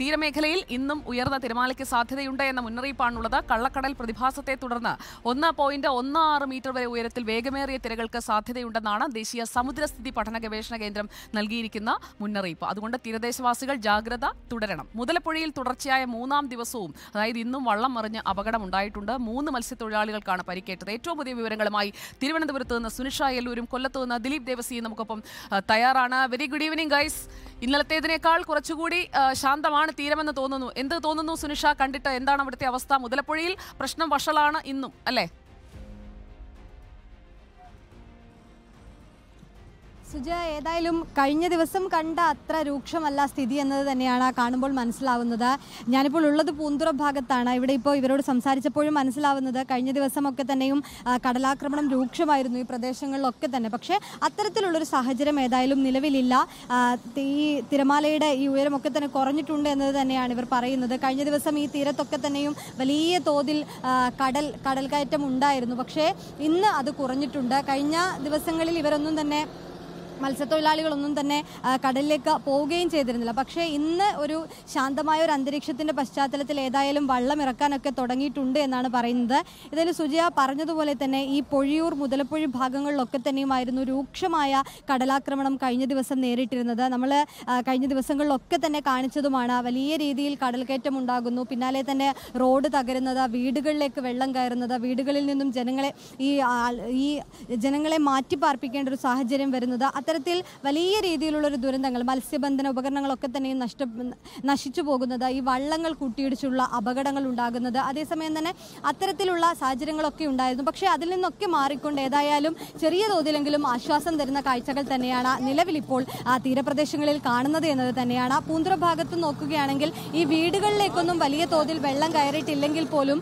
തീരമേഖലയിൽ ഇന്നും ഉയർന്ന തിരമാലയ്ക്ക് സാധ്യതയുണ്ട് എന്ന മുന്നറിയിപ്പാണുള്ളത് കള്ളക്കടൽ പ്രതിഭാസത്തെ തുടർന്ന് ഒന്ന് പോയിന്റ് ഒന്ന് ആറ് മീറ്റർ വരെ ഉയരത്തിൽ വേഗമേറിയ തിരകൾക്ക് സാധ്യതയുണ്ടെന്നാണ് ദേശീയ സമുദ്രസ്ഥിതി പഠന ഗവേഷണ കേന്ദ്രം നൽകിയിരിക്കുന്ന മുന്നറിയിപ്പ് അതുകൊണ്ട് തീരദേശവാസികൾ ജാഗ്രത തുടരണം മുതലപ്പുഴയിൽ തുടർച്ചയായ മൂന്നാം ദിവസവും അതായത് ഇന്നും വള്ളം മറിഞ്ഞ് അപകടമുണ്ടായിട്ടുണ്ട് മൂന്ന് മത്സ്യത്തൊഴിലാളികൾക്കാണ് പരിക്കേറ്റത് ഏറ്റവും പുതിയ വിവരങ്ങളുമായി തിരുവനന്തപുരത്ത് നിന്ന് സുനിഷ എല്ലൂരും കൊല്ലത്ത് നിന്ന് ദിലീപ് ദേവസിയും നമുക്കൊപ്പം തയ്യാറാണ് വെരി ഗുഡ് ഈവനിങ് ഗൈസ് ഇന്നലത്തേതിനേക്കാൾ കുറച്ചുകൂടി ശാന്തമാണ് ഇതാണ് തീരമെന്ന് തോന്നുന്നു എന്ത് തോന്നുന്നു സുനിഷ കണ്ടിട്ട് എന്താണ് അവിടുത്തെ അവസ്ഥ മുതലപ്പുഴയിൽ പ്രശ്നം വഷളാണ് ഇന്നും അല്ലേ സുജ ഏതായാലും കഴിഞ്ഞ ദിവസം കണ്ട അത്ര രൂക്ഷമല്ല സ്ഥിതി എന്നത് തന്നെയാണ് കാണുമ്പോൾ മനസ്സിലാവുന്നത് ഞാനിപ്പോൾ ഉള്ളത് പൂന്തുറ ഭാഗത്താണ് ഇവിടെ ഇപ്പോൾ ഇവരോട് സംസാരിച്ചപ്പോഴും മനസ്സിലാവുന്നത് കഴിഞ്ഞ ദിവസമൊക്കെ തന്നെയും കടലാക്രമണം രൂക്ഷമായിരുന്നു ഈ പ്രദേശങ്ങളിലൊക്കെ തന്നെ പക്ഷേ അത്തരത്തിലുള്ളൊരു സാഹചര്യം ഏതായാലും നിലവിലില്ല ഈ തിരമാലയുടെ ഈ ഉയരമൊക്കെ തന്നെ കുറഞ്ഞിട്ടുണ്ട് എന്നത് തന്നെയാണ് ഇവർ പറയുന്നത് കഴിഞ്ഞ ദിവസം ഈ തീരത്തൊക്കെ തന്നെയും വലിയ തോതിൽ കടൽ കടൽ കയറ്റം ഉണ്ടായിരുന്നു പക്ഷേ ഇന്ന് അത് കുറഞ്ഞിട്ടുണ്ട് കഴിഞ്ഞ ദിവസങ്ങളിൽ ഇവരൊന്നും തന്നെ മത്സ്യത്തൊഴിലാളികളൊന്നും തന്നെ കടലിലേക്ക് പോവുകയും ചെയ്തിരുന്നില്ല പക്ഷേ ഇന്ന് ഒരു ശാന്തമായ ഒരു അന്തരീക്ഷത്തിൻ്റെ പശ്ചാത്തലത്തിൽ ഏതായാലും വള്ളം ഇറക്കാനൊക്കെ തുടങ്ങിയിട്ടുണ്ട് എന്നാണ് പറയുന്നത് ഇതിൽ സുജയ പറഞ്ഞതുപോലെ തന്നെ ഈ പൊഴിയൂർ മുതലപ്പൊഴി ഭാഗങ്ങളിലൊക്കെ തന്നെയുമായിരുന്നു രൂക്ഷമായ കടലാക്രമണം കഴിഞ്ഞ ദിവസം നേരിട്ടിരുന്നത് നമ്മൾ കഴിഞ്ഞ ദിവസങ്ങളിലൊക്കെ തന്നെ കാണിച്ചതുമാണ് വലിയ രീതിയിൽ കടൽക്കയറ്റം ഉണ്ടാകുന്നു പിന്നാലെ തന്നെ റോഡ് തകരുന്നത് വീടുകളിലേക്ക് വെള്ളം കയറുന്നത് വീടുകളിൽ നിന്നും ജനങ്ങളെ ഈ ഈ ജനങ്ങളെ മാറ്റി പാർപ്പിക്കേണ്ട ഒരു സാഹചര്യം വരുന്നത് അത്തരത്തിൽ വലിയ രീതിയിലുള്ള ഒരു ദുരന്തങ്ങൾ മത്സ്യബന്ധന ഉപകരണങ്ങളൊക്കെ തന്നെയും നഷ്ട നശിച്ചു പോകുന്നത് ഈ വള്ളങ്ങൾ കൂട്ടിയിടിച്ചുള്ള അപകടങ്ങൾ ഉണ്ടാകുന്നത് അതേസമയം തന്നെ അത്തരത്തിലുള്ള സാഹചര്യങ്ങളൊക്കെ ഉണ്ടായിരുന്നു പക്ഷേ അതിൽ നിന്നൊക്കെ മാറിക്കൊണ്ട് ഏതായാലും ചെറിയ തോതിലെങ്കിലും ആശ്വാസം തരുന്ന കാഴ്ചകൾ തന്നെയാണ് നിലവിലിപ്പോൾ ആ തീരപ്രദേശങ്ങളിൽ കാണുന്നത് എന്നത് തന്നെയാണ് പൂന്തുറ ഭാഗത്ത് നോക്കുകയാണെങ്കിൽ ഈ വീടുകളിലേക്കൊന്നും വലിയ തോതിൽ വെള്ളം കയറിയിട്ടില്ലെങ്കിൽ പോലും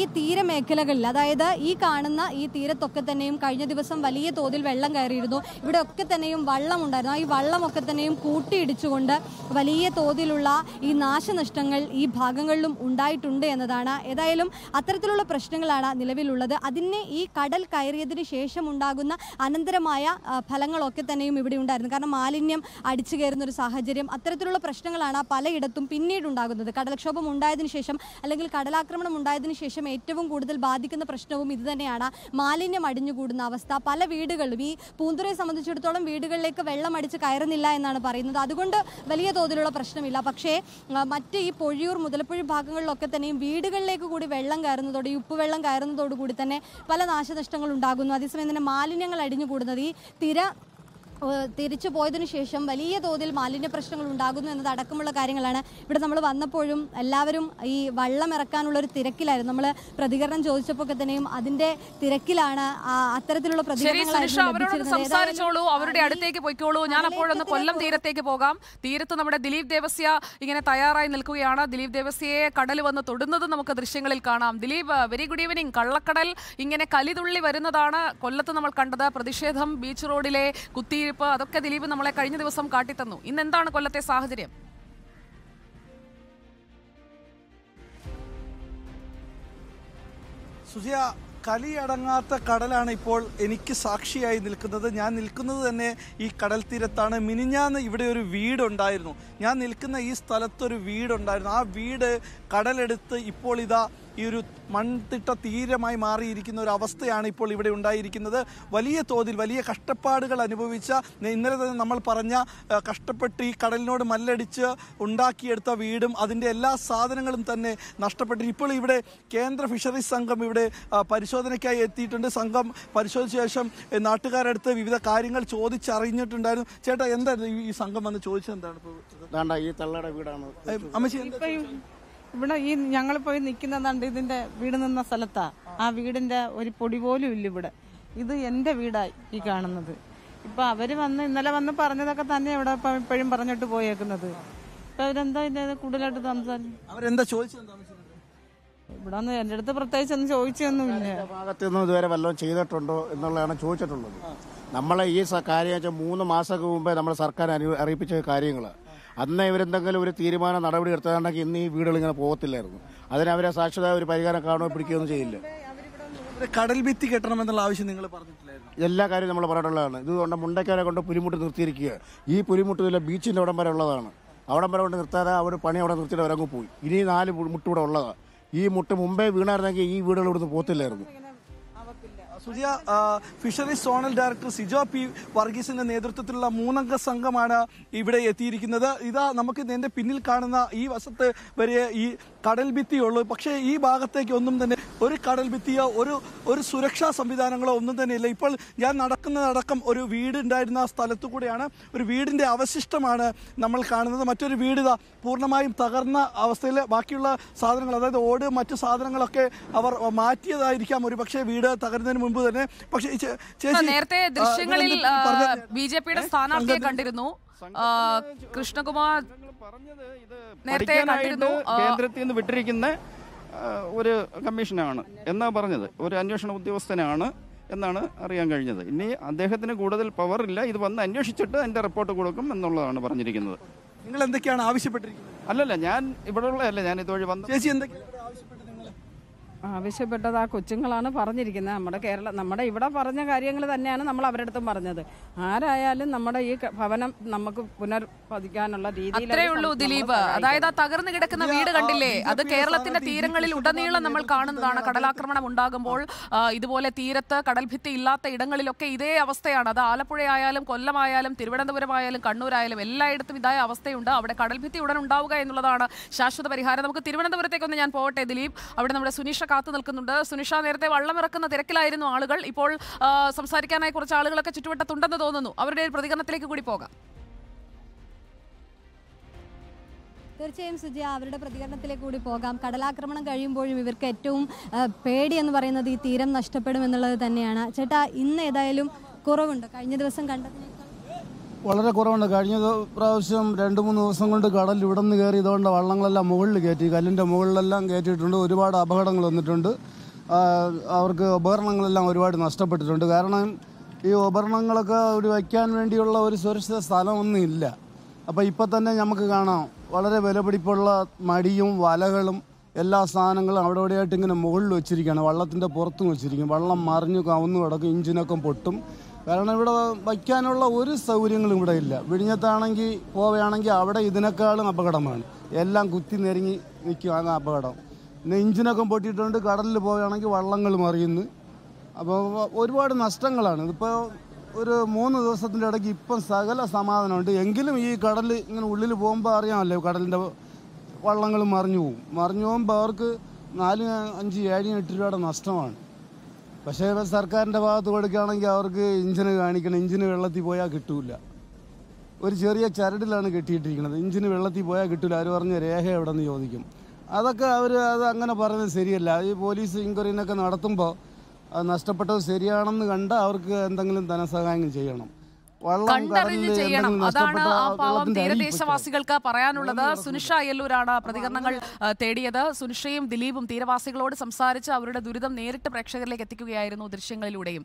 ഈ തീരമേഖലകളിൽ അതായത് ഈ കാണുന്ന ഈ തീരത്തൊക്കെ തന്നെയും കഴിഞ്ഞ ദിവസം വലിയ തോതിൽ വെള്ളം കയറിയിരുന്നു ഇവിടെ ഒക്കെ തന്നെയും വള്ളമുണ്ടായിരുന്നു ആ ഈ വള്ളമൊക്കെ തന്നെയും കൂട്ടിയിടിച്ചുകൊണ്ട് വലിയ തോതിലുള്ള ഈ നാശനഷ്ടങ്ങൾ ഈ ഭാഗങ്ങളിലും ഉണ്ടായിട്ടുണ്ട് എന്നതാണ് ഏതായാലും അത്തരത്തിലുള്ള പ്രശ്നങ്ങളാണ് നിലവിലുള്ളത് അതിനെ ഈ കടൽ കയറിയതിന് ശേഷം ഉണ്ടാകുന്ന അനന്തരമായ ഫലങ്ങളൊക്കെ തന്നെയും ഇവിടെ ഉണ്ടായിരുന്നു കാരണം മാലിന്യം അടിച്ചു കയറുന്ന ഒരു സാഹചര്യം അത്തരത്തിലുള്ള പ്രശ്നങ്ങളാണ് പലയിടത്തും പിന്നീട് ഉണ്ടാകുന്നത് കടൽക്ഷോഭം ഉണ്ടായതിനു ശേഷം അല്ലെങ്കിൽ കടലാക്രമണം ഉണ്ടായതിനു ശേഷം ഏറ്റവും കൂടുതൽ ബാധിക്കുന്ന പ്രശ്നവും ഇതുതന്നെയാണ് മാലിന്യം അടിഞ്ഞുകൂടുന്ന അവസ്ഥ പല വീടുകളിലും ഈ പൂന്തുറയെ സംബന്ധിച്ചിടത്തോളം വീടുകളിലേക്ക് വെള്ളം അടിച്ച് കയറുന്നില്ല എന്നാണ് പറയുന്നത് അതുകൊണ്ട് വലിയ തോതിലുള്ള പ്രശ്നമില്ല പക്ഷേ മറ്റ് ഈ പൊഴിയൂർ മുതലപ്പുഴ ഭാഗങ്ങളിലൊക്കെ തന്നെയും വീടുകളിലേക്ക് കൂടി വെള്ളം കയറുന്നതോടെ ഉപ്പുവെള്ളം കയറുന്നതോടുകൂടി തന്നെ പല നാശനഷ്ടങ്ങൾ ഉണ്ടാകുന്നു അതേസമയം തന്നെ മാലിന്യങ്ങൾ അടിഞ്ഞുകൂടുന്നത് ഈ തിര തിരിച്ചു പോയതിനു ശേഷം വലിയ തോതിൽ മാലിന്യ പ്രശ്നങ്ങൾ ഉണ്ടാകുന്നു എന്നത് അടക്കമുള്ള കാര്യങ്ങളാണ് ഇവിടെ നമ്മൾ വന്നപ്പോഴും എല്ലാവരും ഈ വള്ളം ഇറക്കാനുള്ള ഒരു തിരക്കിലായിരുന്നു നമ്മൾ പ്രതികരണം ചോദിച്ചപ്പോൾ തന്നെയും അതിന്റെ തിരക്കിലാണ് അത്തരത്തിലുള്ള സംസാരിച്ചോളൂ അവരുടെ അടുത്തേക്ക് പോയിക്കോളൂ ഞാൻ അപ്പോഴൊന്ന് കൊല്ലം തീരത്തേക്ക് പോകാം തീരത്ത് നമ്മുടെ ദിലീപ് ദേവസ്യ ഇങ്ങനെ തയ്യാറായി നിൽക്കുകയാണ് ദിലീപ് ദേവസ്യയെ കടൽ വന്ന് തൊടുന്നത് നമുക്ക് ദൃശ്യങ്ങളിൽ കാണാം ദിലീപ് വെരി ഗുഡ് ഈവനിങ് കള്ളക്കടൽ ഇങ്ങനെ കലിതുള്ളി വരുന്നതാണ് കൊല്ലത്ത് നമ്മൾ കണ്ടത് പ്രതിഷേധം ബീച്ച് റോഡിലെ കുത്തി ചുമതലയിരിപ്പ് അതൊക്കെ ദിലീപ് നമ്മളെ കഴിഞ്ഞ ദിവസം കാട്ടിത്തന്നു ഇന്ന് എന്താണ് കൊല്ലത്തെ സാഹചര്യം സുജിയ കലിയടങ്ങാത്ത കടലാണ് ഇപ്പോൾ എനിക്ക് സാക്ഷിയായി നിൽക്കുന്നത് ഞാൻ നിൽക്കുന്നത് തന്നെ ഈ കടൽ തീരത്താണ് മിനിഞ്ഞാന്ന് ഇവിടെ ഒരു വീടുണ്ടായിരുന്നു ഞാൻ നിൽക്കുന്ന ഈ സ്ഥലത്തൊരു വീടുണ്ടായിരുന്നു ആ വീട് കടലെടുത്ത് ഇപ്പോൾ ഇതാ ഈ ഒരു മൺതിട്ട തീരമായി മാറിയിരിക്കുന്ന ഒരു അവസ്ഥയാണ് ഇപ്പോൾ ഇവിടെ ഉണ്ടായിരിക്കുന്നത് വലിയ തോതിൽ വലിയ കഷ്ടപ്പാടുകൾ അനുഭവിച്ച ഇന്നലെ തന്നെ നമ്മൾ പറഞ്ഞ കഷ്ടപ്പെട്ട് ഈ കടലിനോട് മല്ലടിച്ച് ഉണ്ടാക്കിയെടുത്ത വീടും അതിൻ്റെ എല്ലാ സാധനങ്ങളും തന്നെ നഷ്ടപ്പെട്ടു ഇപ്പോൾ ഇവിടെ കേന്ദ്ര ഫിഷറീസ് സംഘം ഇവിടെ പരിശോധനയ്ക്കായി എത്തിയിട്ടുണ്ട് സംഘം പരിശോധിച്ച ശേഷം നാട്ടുകാരടുത്ത് വിവിധ കാര്യങ്ങൾ ചോദിച്ചറിഞ്ഞിട്ടുണ്ടായിരുന്നു ചേട്ടാ എന്തായിരുന്നു ഈ സംഘം വന്ന് ചോദിച്ചത് എന്താണ് ഇപ്പോൾ ഈ തള്ളയുടെ വീടാണ് അമ്മച്ചി ഇവിടെ ഈ ഞങ്ങൾ പോയി നിൽക്കുന്നതാണ്ട് ഇതിന്റെ വീട് നിന്ന സ്ഥലത്താ ആ വീടിന്റെ ഒരു പൊടി പോലും ഇല്ല ഇവിടെ ഇത് എന്റെ വീടായി ഈ കാണുന്നത് ഇപ്പൊ അവര് വന്ന് ഇന്നലെ വന്ന് പറഞ്ഞതൊക്കെ തന്നെ ഇവിടെ ഇപ്പോഴും പറഞ്ഞിട്ട് പോയേക്കുന്നത് ഇപ്പൊ അവരെന്താ ഇതിന്റെ കൂടുതലായിട്ട് സംസാരിച്ചു ഇവിടെ ഒന്ന് എന്റെ അടുത്ത് പ്രത്യേകിച്ച് ഒന്നും ചോദിച്ചൊന്നുമില്ല ഭാഗത്ത് ഇതുവരെ വല്ലതും ചെയ്തിട്ടുണ്ടോ എന്നുള്ളതാണ് ചോദിച്ചിട്ടുള്ളത് നമ്മളെ ഈ കാര്യം വെച്ചാൽ മൂന്ന് മാസം മുമ്പേ നമ്മുടെ സർക്കാർ അറിയിപ്പിച്ച കാര്യങ്ങള് അന്ന് ഇവരെന്തെങ്കിലും ഒരു തീരുമാനം നടപടി എടുത്തതാണെങ്കിൽ ഇന്ന് ഈ വീടുകൾ ഇങ്ങനെ പോകത്തില്ലായിരുന്നു അവരെ സാക്ഷരത ഒരു പരിഹാരം കാണുകയോ പിടിക്കുകയൊന്നും ഒന്നും ചെയ്യില്ല കടൽ ഭിത്തി കെട്ടണമെന്നുള്ള ആവശ്യം നിങ്ങൾ പറഞ്ഞിട്ടില്ല എല്ലാ കാര്യവും നമ്മൾ പറഞ്ഞിട്ടുള്ളതാണ് ഇതുകൊണ്ട് മുണ്ടക്കാരെ കൊണ്ട് പുലിമുട്ട് നിർത്തിയിരിക്കുക ഈ പുലിമുട്ട് ഇതിലെ ബീച്ചിൻ്റെ അവിടം വരെ ഉള്ളതാണ് അവിടം വരെ കൊണ്ട് നിർത്താതെ അവർ പണി അവിടെ നിർത്തിയിട്ട് അവരങ്ങ് പോയി ഇനി നാല് മുട്ടിവിടെ ഉള്ളതാണ് ഈ മുട്ട് മുമ്പേ വീണായിരുന്നെങ്കിൽ ഈ വീടുകൾ ഇവിടുന്ന് പോത്തില്ലായിരുന്നു പുതിയ fisheries zonal director Sijo P വർഗീസിന്റെ നേതൃത്വത്തിലുള്ള മൂന്നംഗ സംഘമാണ് ഇവിടെ എത്തിയിരിക്കുന്നത് ഇതാ നമുക്ക് ഇതിന്റെ പിന്നിൽ കാണുന്ന ഈ വശത്ത് വരെ ഈ കടൽ ഭിത്തിയുള്ളൂ പക്ഷേ ഈ ഭാഗത്തേക്ക് ഒന്നും തന്നെ ഒരു കടൽ ഭിത്തിയോ ഒരു ഒരു സുരക്ഷാ സംവിധാനങ്ങളോ ഒന്നും തന്നെ ഇല്ല ഇപ്പോൾ ഞാൻ നടക്കുന്നതടക്കം ഒരു വീടുണ്ടായിരുന്ന ആ സ്ഥലത്തു കൂടെയാണ് ഒരു വീടിൻ്റെ അവശിഷ്ടമാണ് നമ്മൾ കാണുന്നത് മറ്റൊരു വീട് ഇതാ പൂർണ്ണമായും തകർന്ന അവസ്ഥയിൽ ബാക്കിയുള്ള സാധനങ്ങൾ അതായത് ഓട് മറ്റു സാധനങ്ങളൊക്കെ അവർ മാറ്റിയതായിരിക്കാം ഒരു പക്ഷേ വീട് തകരുന്നതിന് മുമ്പ് തന്നെ പക്ഷേ നേരത്തെ ദൃശ്യങ്ങളിൽ ബി ജെ പിയുടെ സ്ഥാനാർത്ഥിയെ കണ്ടിരുന്നു കൃഷ്ണകുമാർ നേരത്തെ കണ്ടിരുന്നു കേന്ദ്രത്തിൽ നിന്ന് വിട്ടിരിക്കുന്ന ഒരു കമ്മീഷനാണ് എന്നാ പറഞ്ഞത് ഒരു അന്വേഷണ ഉദ്യോഗസ്ഥനാണ് എന്നാണ് അറിയാൻ കഴിഞ്ഞത് ഇനി അദ്ദേഹത്തിന് കൂടുതൽ പവർ ഇല്ല ഇത് വന്ന് അന്വേഷിച്ചിട്ട് അതിന്റെ റിപ്പോർട്ട് കൊടുക്കും എന്നുള്ളതാണ് പറഞ്ഞിരിക്കുന്നത് നിങ്ങൾ എന്തൊക്കെയാണ് ആവശ്യപ്പെട്ടിരിക്കുന്നത് അല്ലല്ല ഞാൻ ഇവിടെ അല്ല ഞാൻ ഇതുവഴി വന്നു ചേച്ചി എന്തൊക്കെയാണ് ആവശ്യപ്പെട്ടത് ആ കൊച്ചുങ്ങളാണ് പറഞ്ഞിരിക്കുന്നത് നമ്മുടെ കേരള നമ്മുടെ ഇവിടെ പറഞ്ഞ കാര്യങ്ങൾ തന്നെയാണ് നമ്മൾ അവരടുത്തും അടുത്തും പറഞ്ഞത് ആരായാലും നമ്മുടെ ഈ ഭവനം നമുക്ക് പുനർപതിക്കാനുള്ള രീതിയിലുള്ളൂ ദിലീപ് അതായത് ആ തകർന്നു കിടക്കുന്ന വീട് കണ്ടില്ലേ അത് കേരളത്തിന്റെ തീരങ്ങളിൽ ഉടനീളം നമ്മൾ കാണുന്നതാണ് കടലാക്രമണം ഉണ്ടാകുമ്പോൾ ഇതുപോലെ തീരത്ത് കടൽഭിത്തി ഇല്ലാത്ത ഇടങ്ങളിലൊക്കെ ഇതേ അവസ്ഥയാണ് അത് ആലപ്പുഴയായാലും കൊല്ലമായാലും തിരുവനന്തപുരമായാലും കണ്ണൂരായാലും എല്ലായിടത്തും ഇതായ അവസ്ഥയുണ്ട് അവിടെ കടൽഭിത്തി ഉടൻ ഉണ്ടാവുക എന്നുള്ളതാണ് ശാശ്വത പരിഹാരം നമുക്ക് തിരുവനന്തപുരത്തേക്കൊന്ന് ഞാൻ പോകട്ടെ ദിലീപ് അവിടെ നമ്മുടെ സുനീഷ കാത്തു നിൽക്കുന്നുണ്ട് സുനിഷ നേരത്തെ വള്ളമിറക്കുന്ന തിരക്കിലായിരുന്നു ആളുകൾ ഇപ്പോൾ സംസാരിക്കാനായി കുറച്ച് ആളുകളൊക്കെ ചുറ്റുവട്ടത്തുണ്ടെന്ന് തോന്നുന്നു അവരുടെ ഒരു പ്രതികരണത്തിലേക്ക് കൂടി പോകാം തീർച്ചയായും സുജി അവരുടെ പ്രതികരണത്തിലേക്ക് കൂടി പോകാം കടലാക്രമണം കഴിയുമ്പോഴും ഇവർക്ക് ഏറ്റവും പേടി എന്ന് പറയുന്നത് ഈ തീരം നഷ്ടപ്പെടും എന്നുള്ളത് തന്നെയാണ് ചേട്ടാ ഇന്ന് ഏതായാലും കുറവുണ്ട് കഴിഞ്ഞ ദിവസം കണ്ടതിനേക്കാൾ വളരെ കുറവുണ്ട് കഴിഞ്ഞ പ്രാവശ്യം രണ്ട് മൂന്ന് ദിവസം കൊണ്ട് കടൽ ഇവിടെ നിന്ന് കയറിയതുകൊണ്ട് വള്ളങ്ങളെല്ലാം മുകളിൽ കയറ്റി കല്ലിൻ്റെ മുകളിലെല്ലാം കയറ്റിയിട്ടുണ്ട് ഒരുപാട് അപകടങ്ങൾ വന്നിട്ടുണ്ട് അവർക്ക് ഉപകരണങ്ങളെല്ലാം ഒരുപാട് നഷ്ടപ്പെട്ടിട്ടുണ്ട് കാരണം ഈ ഉപകരണങ്ങളൊക്കെ ഒരു വയ്ക്കാൻ വേണ്ടിയുള്ള ഒരു സുരക്ഷിത സ്ഥലമൊന്നും ഇല്ല അപ്പോൾ ഇപ്പം തന്നെ നമുക്ക് കാണാം വളരെ വിലപിടിപ്പുള്ള മടിയും വലകളും എല്ലാ സാധനങ്ങളും അവിടെ ഇവിടെയായിട്ട് ഇങ്ങനെ മുകളിൽ വെച്ചിരിക്കുകയാണ് വള്ളത്തിൻ്റെ പുറത്തും വെച്ചിരിക്കും വള്ളം മറിഞ്ഞു കവുന്നു കിടക്കും ഇഞ്ചിനൊക്കെ പൊട്ടും കാരണം ഇവിടെ വയ്ക്കാനുള്ള ഒരു സൗകര്യങ്ങളും ഇവിടെ ഇല്ല വിഴിഞ്ഞത്താണെങ്കിൽ പോവുകയാണെങ്കിൽ അവിടെ ഇതിനേക്കാളും അപകടമാണ് എല്ലാം കുത്തി നെരുങ്ങി നിൽക്കുകയാണ് അപകടം പിന്നെ ഇഞ്ചിനൊക്കെ പൊട്ടിയിട്ടുണ്ട് കടലിൽ പോവുകയാണെങ്കിൽ വള്ളങ്ങൾ മറിയുന്നു അപ്പോൾ ഒരുപാട് നഷ്ടങ്ങളാണ് ഇതിപ്പോൾ ഒരു മൂന്ന് ദിവസത്തിൻ്റെ ഇടയ്ക്ക് ഇപ്പം സകല സമാധാനമുണ്ട് എങ്കിലും ഈ കടൽ ഇങ്ങനെ ഉള്ളിൽ പോകുമ്പോൾ അറിയാമല്ലോ കടലിൻ്റെ വള്ളങ്ങൾ മറിഞ്ഞു പോകും മറിഞ്ഞു പോകുമ്പോൾ അവർക്ക് നാല് അഞ്ച് ഏഴ് എട്ട് രൂപയുടെ നഷ്ടമാണ് പക്ഷേ സർക്കാരിൻ്റെ ഭാഗത്ത് കൊടുക്കുകയാണെങ്കിൽ അവർക്ക് ഇഞ്ചിന് കാണിക്കണം ഇഞ്ചിന് വെള്ളത്തിൽ പോയാൽ കിട്ടൂല ഒരു ചെറിയ ചരടിലാണ് കെട്ടിയിട്ടിരിക്കുന്നത് ഇഞ്ചിന് വെള്ളത്തിൽ പോയാൽ കിട്ടില്ല അവർ പറഞ്ഞ രേഖ എവിടെ നിന്ന് ചോദിക്കും അതൊക്കെ അവർ അത് അങ്ങനെ പറയുന്നത് ശരിയല്ല ഈ പോലീസ് എൻക്വയറിനൊക്കെ നടത്തുമ്പോൾ അത് നഷ്ടപ്പെട്ടത് ശരിയാണെന്ന് കണ്ട് അവർക്ക് എന്തെങ്കിലും ധനസഹായം ചെയ്യണം കണ്ടറിഞ്ഞ് ചെയ്യണം അതാണ് ആ പാവം തീരദേശവാസികൾക്ക് പറയാനുള്ളത് സുനിഷ അയ്യല്ലൂരാണ് പ്രതികരണങ്ങൾ തേടിയത് സുനിഷയും ദിലീപും തീരവാസികളോട് സംസാരിച്ച് അവരുടെ ദുരിതം നേരിട്ട് പ്രേക്ഷകരിലേക്ക് എത്തിക്കുകയായിരുന്നു ദൃശ്യങ്ങളിലൂടെയും